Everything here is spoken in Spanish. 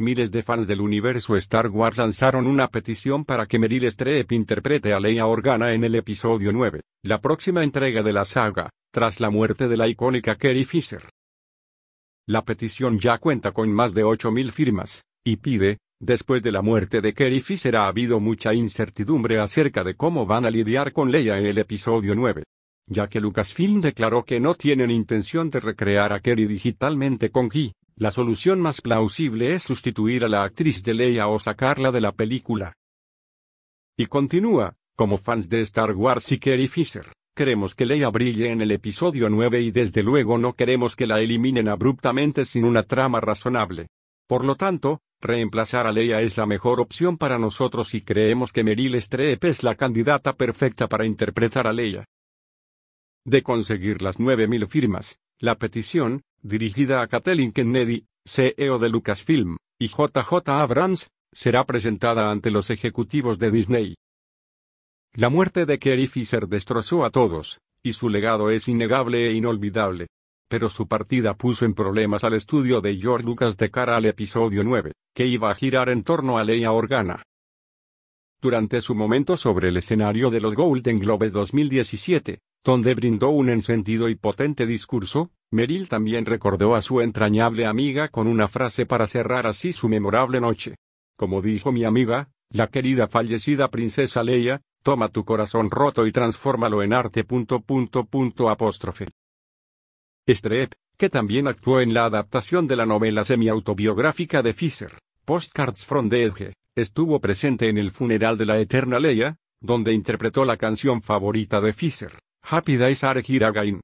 Miles de fans del universo Star Wars lanzaron una petición para que Meryl Streep interprete a Leia Organa en el episodio 9, la próxima entrega de la saga, tras la muerte de la icónica Kerry Fisher. La petición ya cuenta con más de 8.000 firmas, y pide, después de la muerte de Kerry Fisher ha habido mucha incertidumbre acerca de cómo van a lidiar con Leia en el episodio 9 ya que Lucasfilm declaró que no tienen intención de recrear a Kerry digitalmente con Guy, la solución más plausible es sustituir a la actriz de Leia o sacarla de la película. Y continúa, como fans de Star Wars y Kerry Fisher, queremos que Leia brille en el episodio 9 y desde luego no queremos que la eliminen abruptamente sin una trama razonable. Por lo tanto, reemplazar a Leia es la mejor opción para nosotros y creemos que Meryl Streep es la candidata perfecta para interpretar a Leia. De conseguir las 9.000 firmas, la petición, dirigida a Kathleen Kennedy, CEO de Lucasfilm, y JJ Abrams, será presentada ante los ejecutivos de Disney. La muerte de Kerry Fisher destrozó a todos, y su legado es innegable e inolvidable. Pero su partida puso en problemas al estudio de George Lucas de cara al episodio 9, que iba a girar en torno a Leia Organa. Durante su momento sobre el escenario de los Golden Globes 2017, donde brindó un encendido y potente discurso, Meryl también recordó a su entrañable amiga con una frase para cerrar así su memorable noche. Como dijo mi amiga, la querida fallecida princesa Leia, toma tu corazón roto y transfórmalo en arte. Punto, apóstrofe. que también actuó en la adaptación de la novela semiautobiográfica de Fischer, Postcards from the Edge, estuvo presente en el funeral de la eterna Leia, donde interpretó la canción favorita de Fischer, Happy Days Are Here Again.